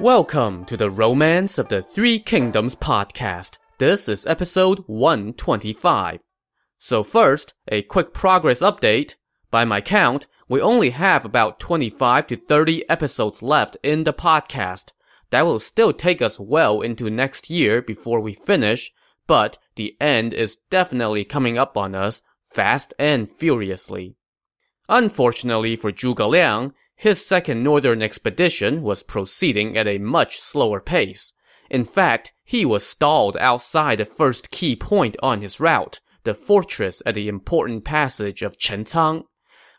Welcome to the Romance of the Three Kingdoms podcast. This is episode 125. So first, a quick progress update. By my count, we only have about 25 to 30 episodes left in the podcast. That will still take us well into next year before we finish, but the end is definitely coming up on us fast and furiously. Unfortunately for Zhuge Liang, his second northern expedition was proceeding at a much slower pace. In fact, he was stalled outside the first key point on his route, the fortress at the important passage of Chencang.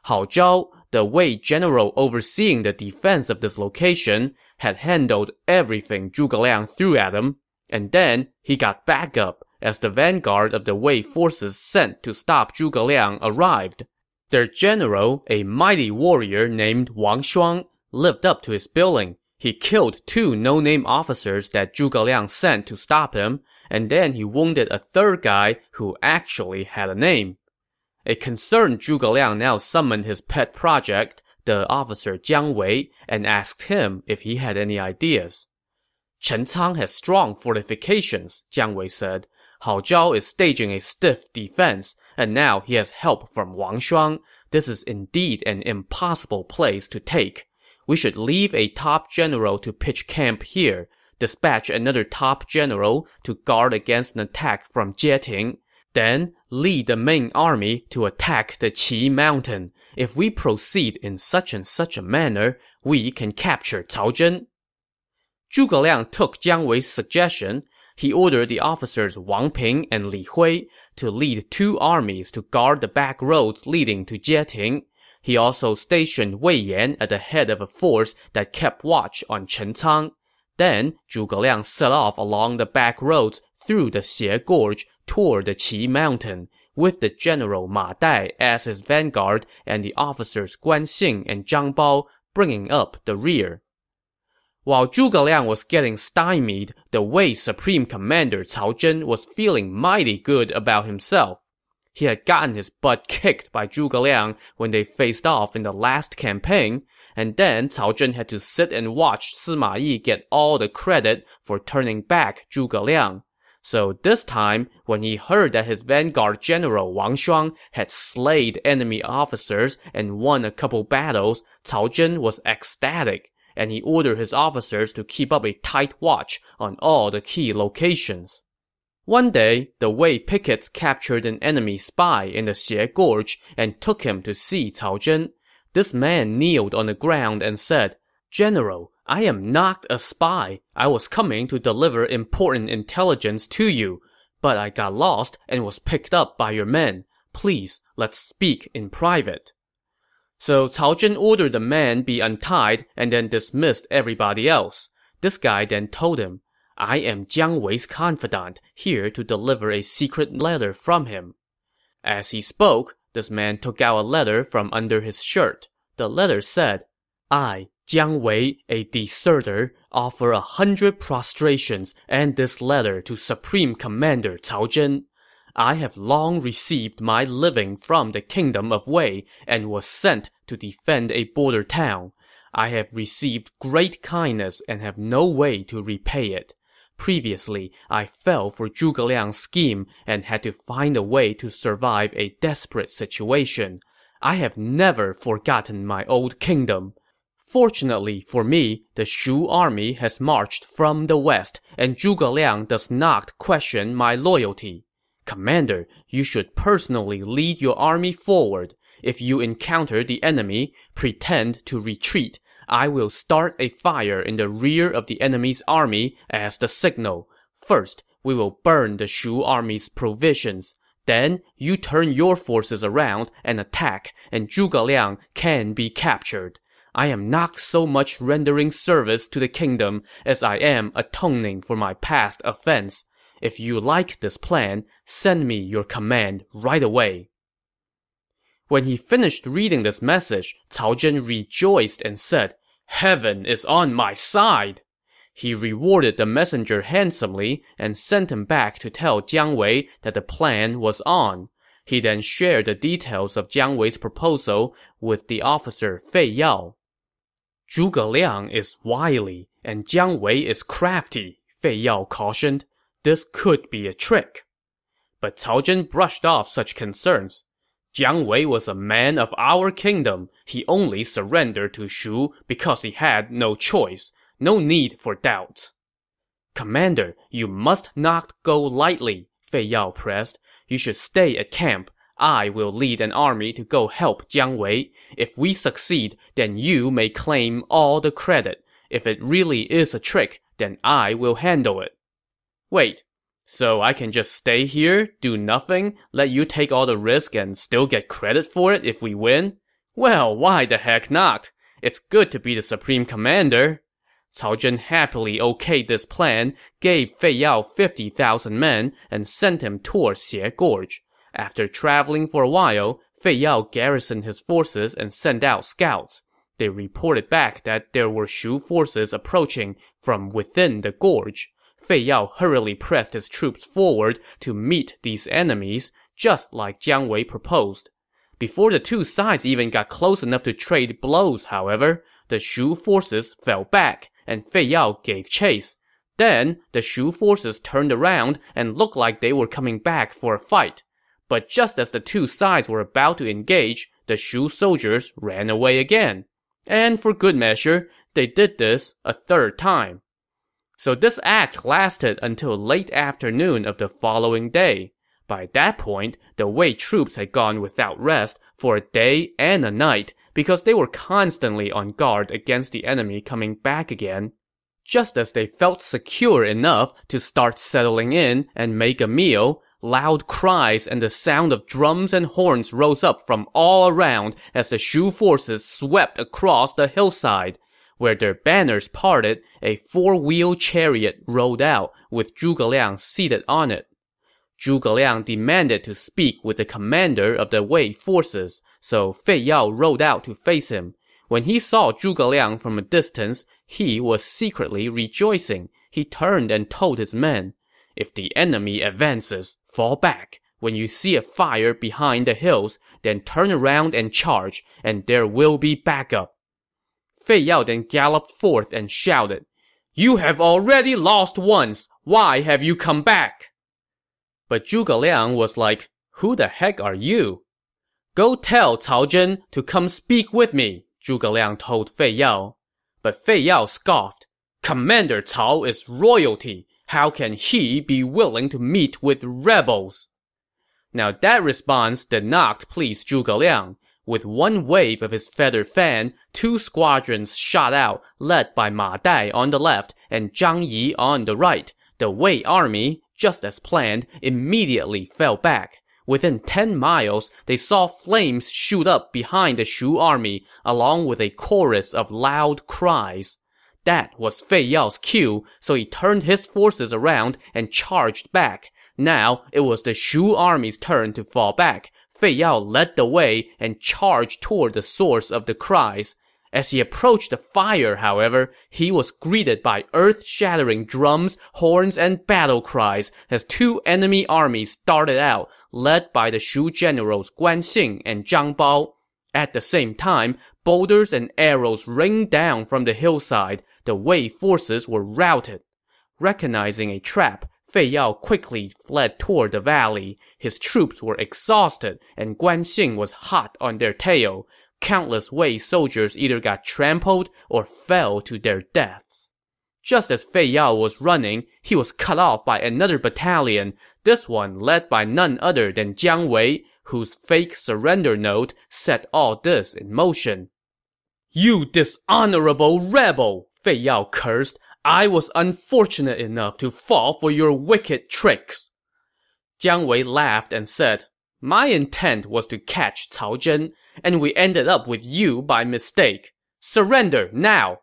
Hao Zhao, the Wei general overseeing the defense of this location, had handled everything Zhuge Liang threw at him, and then he got back up as the vanguard of the Wei forces sent to stop Zhuge Liang arrived. Their general, a mighty warrior named Wang Shuang, lived up to his billing. He killed two no-name officers that Zhuge Liang sent to stop him, and then he wounded a third guy who actually had a name. A concerned Zhuge Liang now summoned his pet project, the officer Jiang Wei, and asked him if he had any ideas. Chen Cang has strong fortifications, Jiang Wei said. Hao Zhao is staging a stiff defense, and now he has help from Wang Shuang. This is indeed an impossible place to take. We should leave a top general to pitch camp here, dispatch another top general to guard against an attack from Jieting. Then, lead the main army to attack the Qi Mountain. If we proceed in such and such a manner, we can capture Cao Zhen. Zhuge Liang took Jiang Wei's suggestion he ordered the officers wang ping and li hui to lead two armies to guard the back roads leading to jieting. He also stationed Wei Yan at the head of a force that kept watch on Chencang. Then, Zhuge Liang set off along the back roads through the Xie Gorge toward the Qi Mountain, with the general Ma Dai as his vanguard and the officers Guan Xing and Zhang Bao bringing up the rear. While Zhuge Liang was getting stymied, the Wei Supreme Commander Cao Zhen was feeling mighty good about himself. He had gotten his butt kicked by Zhuge Liang when they faced off in the last campaign, and then Cao Zhen had to sit and watch Sima Yi get all the credit for turning back Zhuge Liang. So this time, when he heard that his vanguard general Wang Shuang had slayed enemy officers and won a couple battles, Cao Zhen was ecstatic and he ordered his officers to keep up a tight watch on all the key locations. One day, the Wei pickets captured an enemy spy in the Xie Gorge and took him to see Cao Zhen. This man kneeled on the ground and said, General, I am not a spy. I was coming to deliver important intelligence to you, but I got lost and was picked up by your men. Please, let's speak in private. So Cao Zhen ordered the man be untied and then dismissed everybody else. This guy then told him, I am Jiang Wei's confidant, here to deliver a secret letter from him. As he spoke, this man took out a letter from under his shirt. The letter said, I, Jiang Wei, a deserter, offer a hundred prostrations and this letter to Supreme Commander Cao Zhen. I have long received my living from the kingdom of Wei and was sent to defend a border town. I have received great kindness and have no way to repay it. Previously, I fell for Zhuge Liang's scheme and had to find a way to survive a desperate situation. I have never forgotten my old kingdom. Fortunately for me, the Shu army has marched from the west, and Zhuge Liang does not question my loyalty. Commander, you should personally lead your army forward. If you encounter the enemy, pretend to retreat. I will start a fire in the rear of the enemy's army as the signal. First, we will burn the Shu army's provisions. Then, you turn your forces around and attack, and Zhuge Liang can be captured. I am not so much rendering service to the kingdom as I am atoning for my past offense. If you like this plan, send me your command right away. When he finished reading this message, Cao Zhen rejoiced and said, Heaven is on my side! He rewarded the messenger handsomely and sent him back to tell Jiang Wei that the plan was on. He then shared the details of Jiang Wei's proposal with the officer Fei Yao. Zhuge Liang is wily, and Jiang Wei is crafty, Fei Yao cautioned this could be a trick. But Cao Zhen brushed off such concerns. Jiang Wei was a man of our kingdom. He only surrendered to Shu because he had no choice. No need for doubt. Commander, you must not go lightly, Fei Yao pressed. You should stay at camp. I will lead an army to go help Jiang Wei. If we succeed, then you may claim all the credit. If it really is a trick, then I will handle it. Wait, so I can just stay here, do nothing, let you take all the risk and still get credit for it if we win? Well, why the heck not? It's good to be the supreme commander. Cao Zhen happily okayed this plan, gave Fei Yao 50,000 men, and sent him toward Xie Gorge. After traveling for a while, Fei Yao garrisoned his forces and sent out scouts. They reported back that there were Shu forces approaching from within the gorge. Fei Yao hurriedly pressed his troops forward to meet these enemies, just like Jiang Wei proposed. Before the two sides even got close enough to trade blows, however, the Shu forces fell back, and Fei Yao gave chase. Then, the Shu forces turned around and looked like they were coming back for a fight. But just as the two sides were about to engage, the Shu soldiers ran away again. And for good measure, they did this a third time. So this act lasted until late afternoon of the following day. By that point, the Wei troops had gone without rest for a day and a night because they were constantly on guard against the enemy coming back again. Just as they felt secure enough to start settling in and make a meal, loud cries and the sound of drums and horns rose up from all around as the Shu forces swept across the hillside where their banners parted, a four-wheel chariot rolled out, with zhuge liang seated on it. Zhuge Liang demanded to speak with the commander of the Wei forces, so Fei Yao rode out to face him. When he saw Zhuge Liang from a distance, he was secretly rejoicing. He turned and told his men, If the enemy advances, fall back. When you see a fire behind the hills, then turn around and charge, and there will be backup. Fei Yao then galloped forth and shouted, You have already lost once! Why have you come back? But Zhuge Liang was like, Who the heck are you? Go tell Cao Zhen to come speak with me, Zhuge Liang told Fei Yao. But Fei Yao scoffed, Commander Cao is royalty. How can he be willing to meet with rebels? Now that response did not please Zhuge Liang with one wave of his feather fan, two squadrons shot out, led by ma dai on the left and zhang yi on the right. The wei army, just as planned, immediately fell back. Within 10 miles, they saw flames shoot up behind the Shu army, along with a chorus of loud cries. That was Fei Yao's cue, so he turned his forces around and charged back. Now, it was the Shu army's turn to fall back, Fei Yao led the way and charged toward the source of the cries. As he approached the fire, however, he was greeted by earth-shattering drums, horns, and battle cries as two enemy armies started out, led by the Shu generals Guan Xing and Zhang Bao. At the same time, boulders and arrows rained down from the hillside. The Wei forces were routed. Recognizing a trap, Fei Yao quickly fled toward the valley. His troops were exhausted, and Guan Xing was hot on their tail. Countless Wei soldiers either got trampled or fell to their deaths. Just as Fei Yao was running, he was cut off by another battalion, this one led by none other than Jiang Wei, whose fake surrender note set all this in motion. You dishonorable rebel! Fei Yao cursed I was unfortunate enough to fall for your wicked tricks. Jiang Wei laughed and said, My intent was to catch Cao Zhen, and we ended up with you by mistake. Surrender now!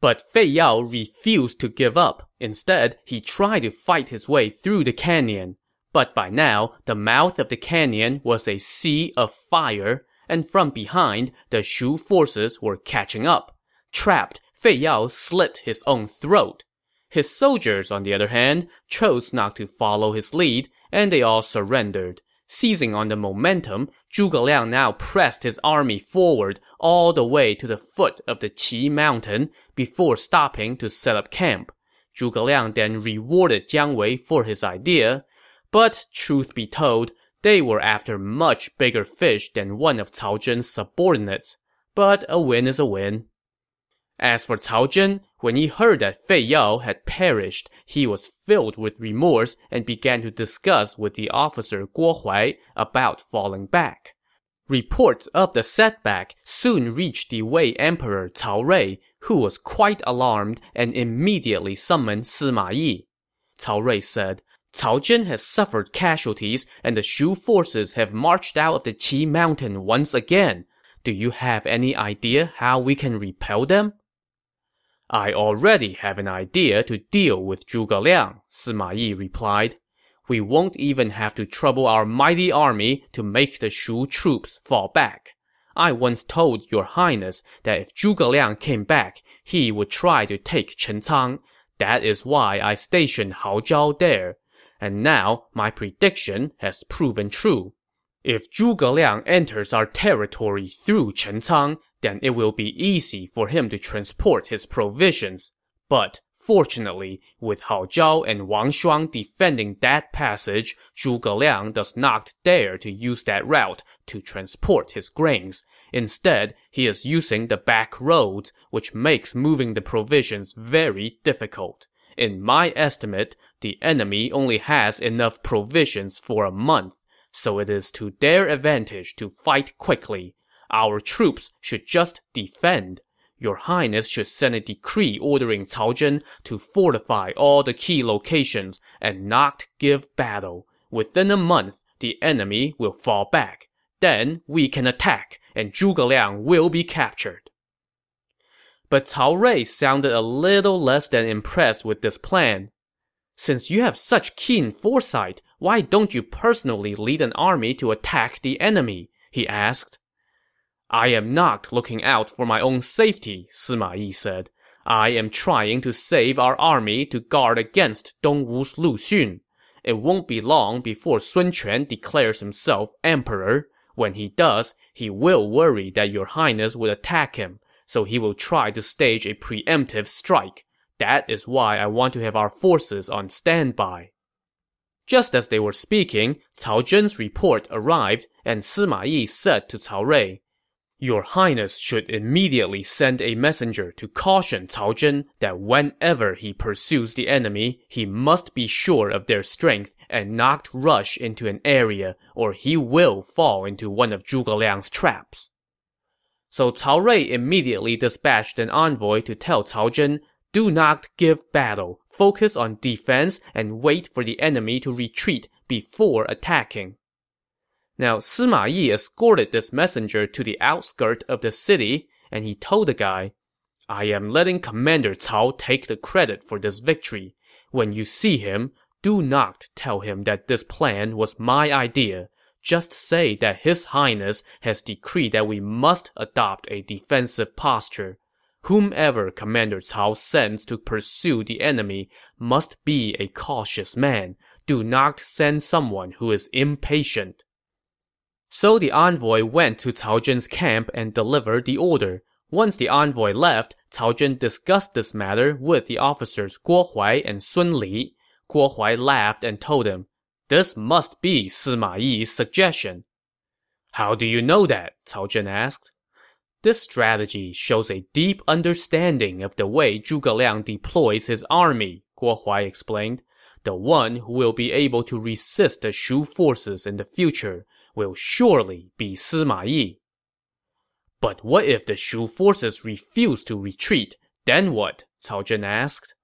But Fei Yao refused to give up. Instead, he tried to fight his way through the canyon. But by now, the mouth of the canyon was a sea of fire, and from behind, the Shu forces were catching up. Trapped Fei Yao slit his own throat. His soldiers, on the other hand, chose not to follow his lead, and they all surrendered. Seizing on the momentum, Zhuge Liang now pressed his army forward all the way to the foot of the Qi Mountain before stopping to set up camp. Zhuge Liang then rewarded Jiang Wei for his idea. But truth be told, they were after much bigger fish than one of Cao Zhen's subordinates. But a win is a win. As for Cao zhen, when he heard that Fei Yao had perished, he was filled with remorse and began to discuss with the officer Guo Huai about falling back. Reports of the setback soon reached the Wei Emperor Cao Rui, who was quite alarmed and immediately summoned Sima Yi. Cao Rui said, Cao Zhen has suffered casualties and the Shu forces have marched out of the Qi mountain once again. Do you have any idea how we can repel them? I already have an idea to deal with zhuge liang, sima yi replied. We won't even have to trouble our mighty army to make the Shu troops fall back. I once told your highness that if zhuge liang came back, he would try to take Chencang. That is why I stationed Hao Zhao there. And now my prediction has proven true. If Zhuge Liang enters our territory through Chencang, then it will be easy for him to transport his provisions. But fortunately, with Hao Zhao and Wang Shuang defending that passage, Zhuge Liang does not dare to use that route to transport his grains. Instead, he is using the back roads, which makes moving the provisions very difficult. In my estimate, the enemy only has enough provisions for a month, so it is to their advantage to fight quickly. Our troops should just defend. Your Highness should send a decree ordering Cao Zhen to fortify all the key locations and not give battle. Within a month, the enemy will fall back. Then we can attack, and Zhuge Liang will be captured. But Cao Rui sounded a little less than impressed with this plan. Since you have such keen foresight, why don't you personally lead an army to attack the enemy? he asked. I am not looking out for my own safety, Sima Yi said. I am trying to save our army to guard against Dongwu's Lu Xun. It won't be long before Sun Quan declares himself emperor. When he does, he will worry that your highness would attack him, so he will try to stage a preemptive strike. That is why I want to have our forces on standby. Just as they were speaking, Cao Zhen's report arrived, and Sima Yi said to Cao Rui, your Highness should immediately send a messenger to caution Cao Zhen that whenever he pursues the enemy, he must be sure of their strength and not rush into an area, or he will fall into one of Zhuge Liang's traps. So Cao Rui immediately dispatched an envoy to tell Cao Zhen, do not give battle, focus on defense, and wait for the enemy to retreat before attacking. Now, Sima Yi escorted this messenger to the outskirt of the city, and he told the guy, I am letting Commander Cao take the credit for this victory. When you see him, do not tell him that this plan was my idea. Just say that His Highness has decreed that we must adopt a defensive posture. Whomever Commander Cao sends to pursue the enemy must be a cautious man. Do not send someone who is impatient. So the envoy went to Cao Zhen's camp and delivered the order. Once the envoy left, Cao Zhen discussed this matter with the officers Guo Huai and Sun Li. Guo Huai laughed and told him, This must be Sima Yi's suggestion. How do you know that? Cao Zhen asked. This strategy shows a deep understanding of the way Zhuge Liang deploys his army, Guo Huai explained. The one who will be able to resist the Shu forces in the future will surely be Sima Yi. But what if the Shu forces refuse to retreat? Then what? Cao Zhen asked.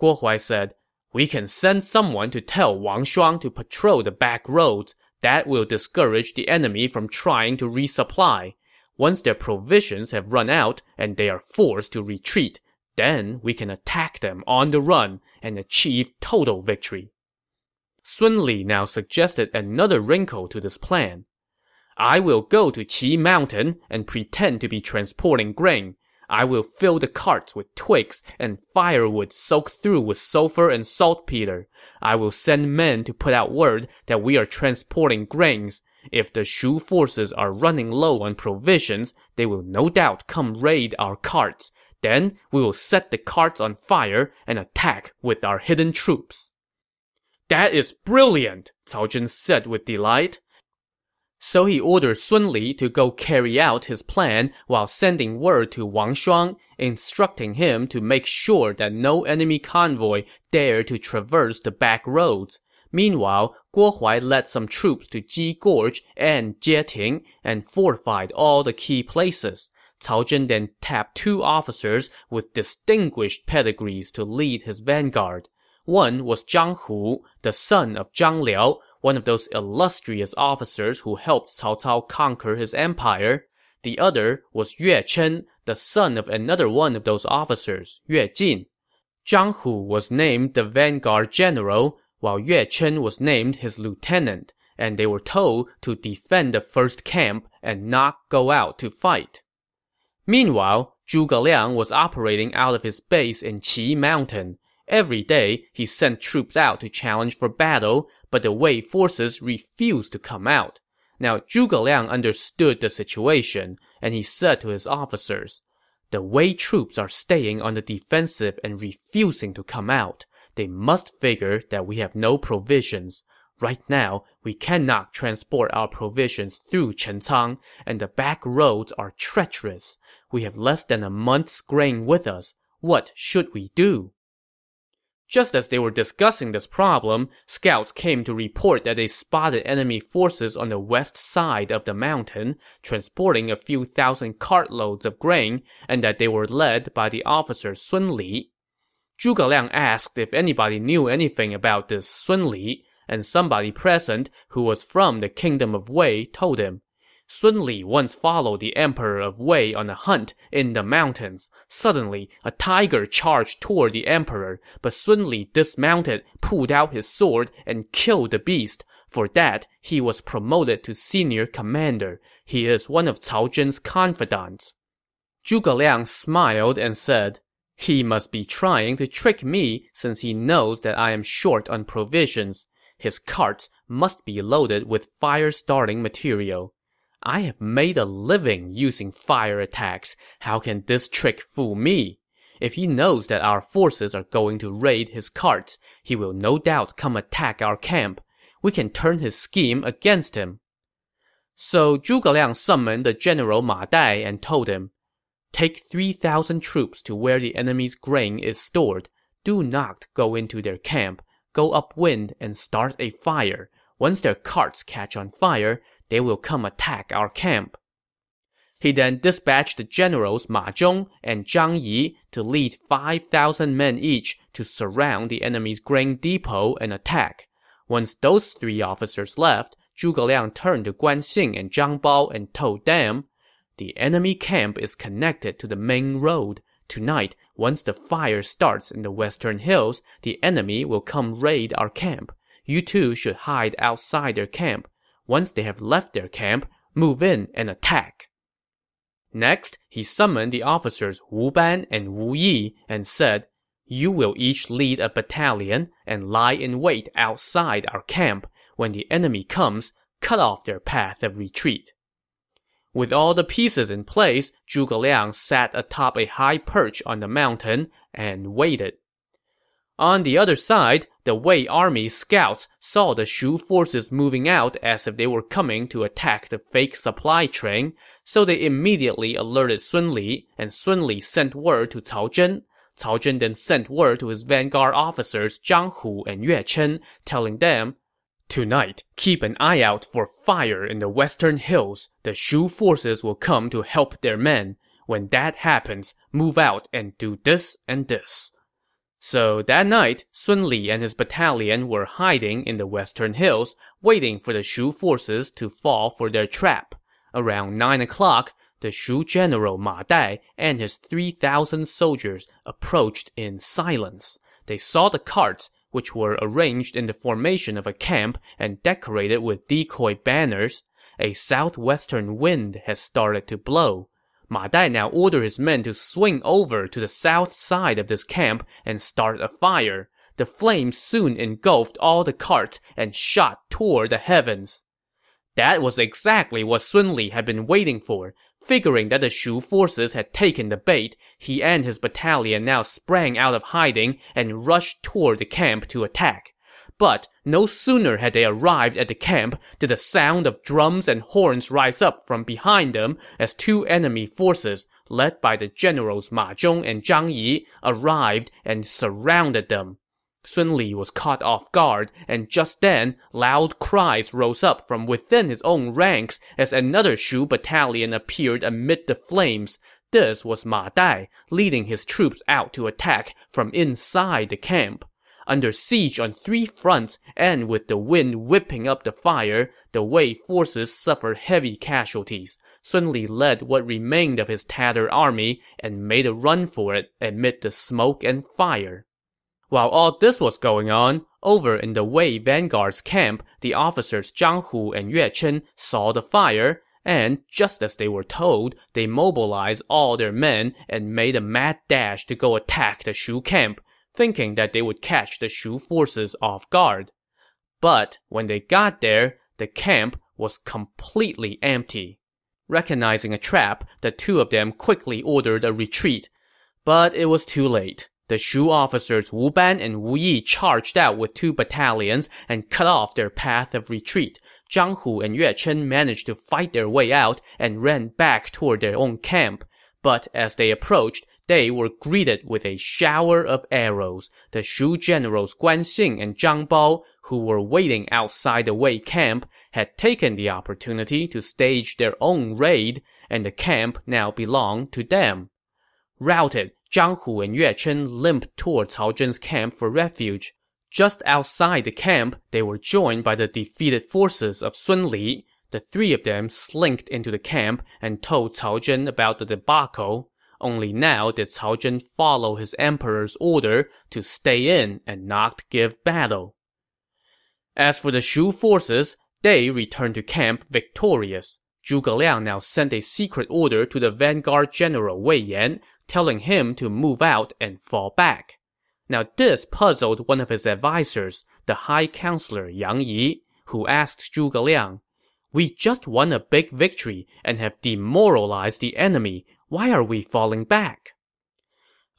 Guo Huai said, We can send someone to tell Wang Shuang to patrol the back roads. That will discourage the enemy from trying to resupply. Once their provisions have run out and they are forced to retreat, then we can attack them on the run and achieve total victory. Sun Li now suggested another wrinkle to this plan. I will go to Qi Mountain and pretend to be transporting grain. I will fill the carts with twigs and firewood soaked through with sulfur and saltpeter. I will send men to put out word that we are transporting grains. If the Shu forces are running low on provisions, they will no doubt come raid our carts. Then we will set the carts on fire and attack with our hidden troops. That is brilliant, Cao Zhen said with delight. So he ordered Sun Li to go carry out his plan while sending word to Wang Shuang, instructing him to make sure that no enemy convoy dared to traverse the back roads. Meanwhile, Guo Huai led some troops to Ji Gorge and Jieting and fortified all the key places. Cao Zhen then tapped two officers with distinguished pedigrees to lead his vanguard. One was Zhang Hu, the son of Zhang Liao, one of those illustrious officers who helped Cao Cao conquer his empire. The other was Yue Chen, the son of another one of those officers, Yue Jin. Zhang Hu was named the vanguard general, while Yue Chen was named his lieutenant, and they were told to defend the first camp and not go out to fight. Meanwhile, Zhuge Liang was operating out of his base in Qi Mountain. Every day, he sent troops out to challenge for battle, but the Wei forces refused to come out. Now, Zhuge Liang understood the situation, and he said to his officers, The Wei troops are staying on the defensive and refusing to come out. They must figure that we have no provisions. Right now, we cannot transport our provisions through Chencang, and the back roads are treacherous. We have less than a month's grain with us. What should we do? Just as they were discussing this problem, scouts came to report that they spotted enemy forces on the west side of the mountain, transporting a few thousand cartloads of grain, and that they were led by the officer Sun Li. Zhuge Liang asked if anybody knew anything about this Sun Li, and somebody present who was from the kingdom of Wei told him, Sun Li once followed the Emperor of Wei on a hunt in the mountains. Suddenly, a tiger charged toward the emperor, but Sun Li dismounted, pulled out his sword, and killed the beast. For that, he was promoted to senior commander. He is one of Cao Zhen's confidants. Zhuge Liang smiled and said, He must be trying to trick me since he knows that I am short on provisions. His carts must be loaded with fire-starting material. I have made a living using fire attacks. How can this trick fool me? If he knows that our forces are going to raid his carts, he will no doubt come attack our camp. We can turn his scheme against him. So Zhuge Liang summoned the general Ma Dai and told him, Take 3,000 troops to where the enemy's grain is stored. Do not go into their camp. Go upwind and start a fire. Once their carts catch on fire, they will come attack our camp. He then dispatched the generals Ma Zhong and Zhang Yi to lead 5,000 men each to surround the enemy's grain depot and attack. Once those three officers left, Zhuge Liang turned to Guan Xing and Zhang Bao and told them, The enemy camp is connected to the main road. Tonight, once the fire starts in the western hills, the enemy will come raid our camp. You two should hide outside their camp. Once they have left their camp, move in and attack. Next, he summoned the officers Wu Ban and Wu Yi and said, You will each lead a battalion and lie in wait outside our camp. When the enemy comes, cut off their path of retreat. With all the pieces in place, Zhuge Liang sat atop a high perch on the mountain and waited. On the other side, the wei army scouts saw the shu forces moving out as if they were coming to attack the fake supply train, so they immediately alerted sun li, and sun li sent word to cao zhen. Cao Zhen then sent word to his vanguard officers Zhang Hu and Yue Chen, telling them, Tonight, keep an eye out for fire in the western hills. The Shu forces will come to help their men. When that happens, move out and do this and this. So that night, Sun Li and his battalion were hiding in the western hills, waiting for the Shu forces to fall for their trap. Around 9 o'clock, the Shu general Ma Dai and his 3,000 soldiers approached in silence. They saw the carts, which were arranged in the formation of a camp and decorated with decoy banners. A southwestern wind had started to blow. Ma Dai now ordered his men to swing over to the south side of this camp and start a fire. The flames soon engulfed all the carts and shot toward the heavens. That was exactly what Sun Li had been waiting for. Figuring that the Shu forces had taken the bait, he and his battalion now sprang out of hiding and rushed toward the camp to attack but no sooner had they arrived at the camp did the sound of drums and horns rise up from behind them as two enemy forces, led by the generals ma zhong and zhang yi, arrived and surrounded them. Sun Li was caught off guard, and just then, loud cries rose up from within his own ranks as another Shu battalion appeared amid the flames. This was Ma Dai, leading his troops out to attack from inside the camp. Under siege on three fronts and with the wind whipping up the fire, the Wei forces suffered heavy casualties. Sun Li led what remained of his tattered army and made a run for it amid the smoke and fire. While all this was going on, over in the Wei vanguard's camp, the officers Zhang Hu and Yue Chen saw the fire, and just as they were told, they mobilized all their men and made a mad dash to go attack the Shu camp, thinking that they would catch the shu forces off guard. But when they got there, the camp was completely empty. Recognizing a trap, the two of them quickly ordered a retreat. But it was too late. The Shu officers Wu Ban and Wu Yi charged out with two battalions and cut off their path of retreat. Zhang Hu and Yue Chen managed to fight their way out and ran back toward their own camp. But as they approached, they were greeted with a shower of arrows. The Shu generals Guan Xing and Zhang Bao, who were waiting outside the Wei camp, had taken the opportunity to stage their own raid, and the camp now belonged to them. Routed, Zhang Hu and Yue Chen limped toward Cao Zhen's camp for refuge. Just outside the camp, they were joined by the defeated forces of Sun Li. The three of them slinked into the camp and told Cao Zhen about the debacle. Only now did Cao Zhen follow his emperor's order to stay in and not give battle. As for the Shu forces, they returned to camp victorious. Zhuge Liang now sent a secret order to the vanguard general Wei Yan, telling him to move out and fall back. Now this puzzled one of his advisers, the high counselor Yang Yi, who asked Zhuge Liang, We just won a big victory and have demoralized the enemy. Why are we falling back?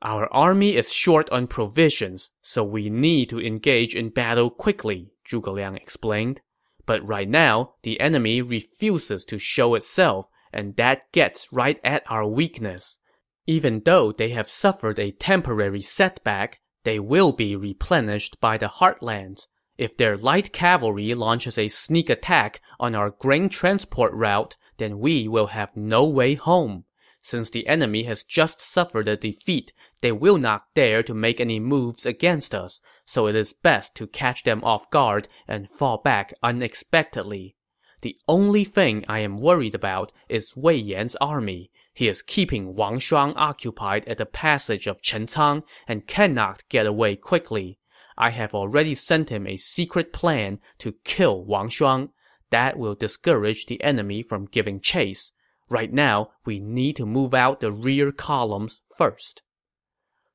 Our army is short on provisions, so we need to engage in battle quickly, Zhuge Liang explained. But right now, the enemy refuses to show itself, and that gets right at our weakness. Even though they have suffered a temporary setback, they will be replenished by the heartlands. If their light cavalry launches a sneak attack on our grain transport route, then we will have no way home. Since the enemy has just suffered a defeat, they will not dare to make any moves against us, so it is best to catch them off guard and fall back unexpectedly. The only thing I am worried about is Wei Yan's army. He is keeping Wang Shuang occupied at the passage of Chencang and cannot get away quickly. I have already sent him a secret plan to kill Wang Shuang. That will discourage the enemy from giving chase. Right now, we need to move out the rear columns first.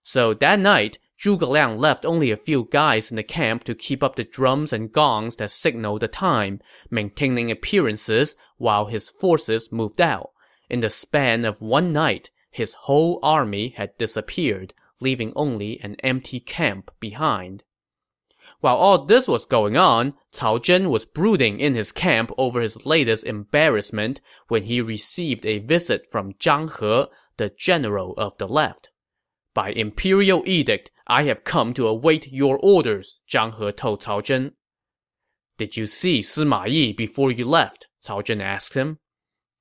So that night, Zhuge Liang left only a few guys in the camp to keep up the drums and gongs that signaled the time, maintaining appearances while his forces moved out. In the span of one night, his whole army had disappeared, leaving only an empty camp behind. While all this was going on, Cao Zhen was brooding in his camp over his latest embarrassment when he received a visit from Zhang He, the general of the left. By imperial edict, I have come to await your orders, Zhang He told Cao Zhen. Did you see Sima Yi before you left? Cao Zhen asked him.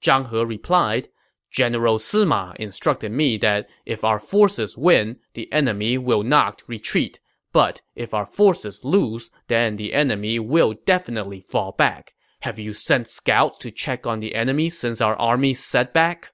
Zhang He replied, General Sima instructed me that if our forces win, the enemy will not retreat. But if our forces lose, then the enemy will definitely fall back. Have you sent scouts to check on the enemy since our army's setback?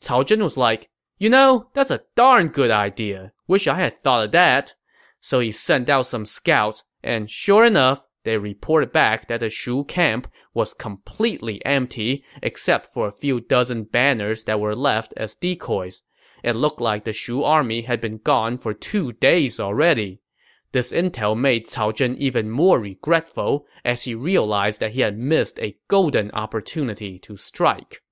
Cao Zhen was like, You know, that's a darn good idea. Wish I had thought of that. So he sent out some scouts, and sure enough, they reported back that the Shu camp was completely empty except for a few dozen banners that were left as decoys it looked like the shu army had been gone for two days already. This intel made Cao Zhen even more regretful as he realized that he had missed a golden opportunity to strike.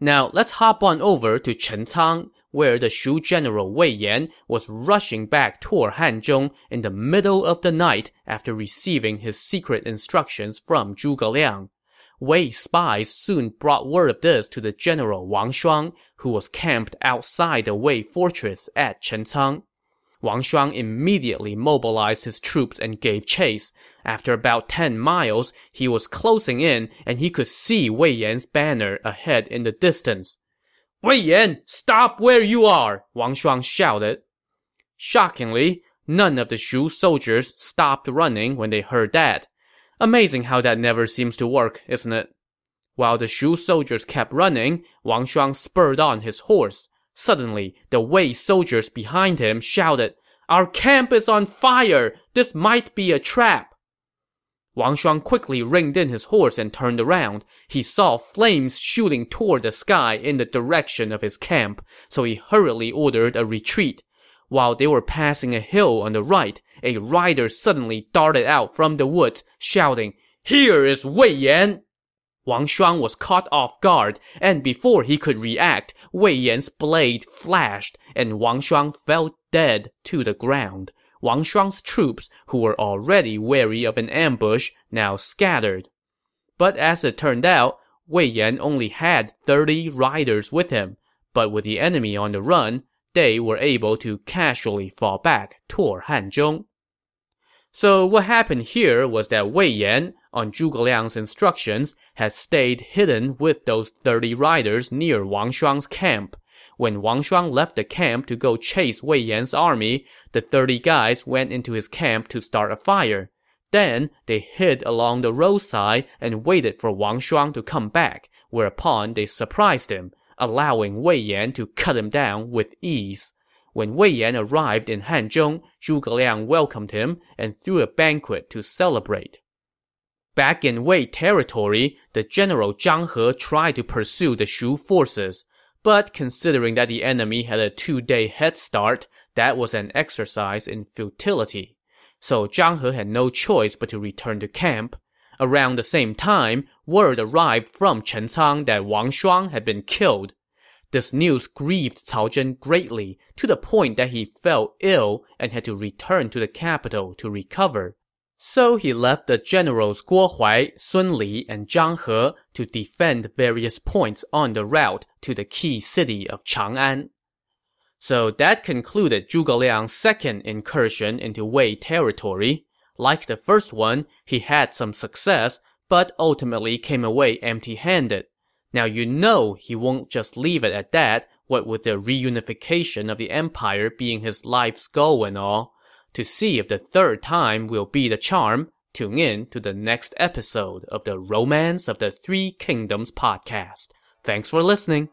Now, let's hop on over to Chencang, where the Shu general Wei Yan was rushing back toward Hanzhong in the middle of the night after receiving his secret instructions from Zhuge Liang. Wei spies soon brought word of this to the general Wang Shuang, who was camped outside the Wei fortress at Chencang. Wang Shuang immediately mobilized his troops and gave chase. After about 10 miles, he was closing in and he could see Wei Yan's banner ahead in the distance. Wei Yan, stop where you are! Wang Shuang shouted. Shockingly, none of the Shu soldiers stopped running when they heard that. Amazing how that never seems to work, isn't it? While the Shu soldiers kept running, Wang Shuang spurred on his horse. Suddenly, the Wei soldiers behind him shouted, Our camp is on fire! This might be a trap! Wang Shuang quickly reined in his horse and turned around. He saw flames shooting toward the sky in the direction of his camp, so he hurriedly ordered a retreat. While they were passing a hill on the right, a rider suddenly darted out from the woods, shouting, Here is Wei Yan! Wang Shuang was caught off guard, and before he could react, Wei Yan's blade flashed, and Wang Shuang fell dead to the ground. Wang Shuang's troops, who were already wary of an ambush, now scattered. But as it turned out, Wei Yan only had 30 riders with him, but with the enemy on the run, they were able to casually fall back toward Hanzhong. So what happened here was that Wei Yan, on Zhuge Liang's instructions, had stayed hidden with those 30 riders near Wang Shuang's camp. When Wang Shuang left the camp to go chase Wei Yan's army, the 30 guys went into his camp to start a fire. Then they hid along the roadside and waited for Wang Shuang to come back, whereupon they surprised him, allowing Wei Yan to cut him down with ease. When Wei Yan arrived in Hanzhong, Zhuge Liang welcomed him and threw a banquet to celebrate. Back in Wei territory, the general Zhang He tried to pursue the Shu forces, but considering that the enemy had a two-day head start, that was an exercise in futility. So Zhang He had no choice but to return to camp. Around the same time, word arrived from Chencang that Wang Shuang had been killed. This news grieved Cao Zhen greatly, to the point that he fell ill and had to return to the capital to recover. So he left the generals Guo Huai, Sun Li, and Zhang He to defend various points on the route to the key city of Chang'an. So that concluded Zhuge Liang's second incursion into Wei territory. Like the first one, he had some success, but ultimately came away empty-handed. Now you know he won't just leave it at that, what with the reunification of the empire being his life's goal and all. To see if the third time will be the charm, tune in to the next episode of the Romance of the Three Kingdoms podcast. Thanks for listening.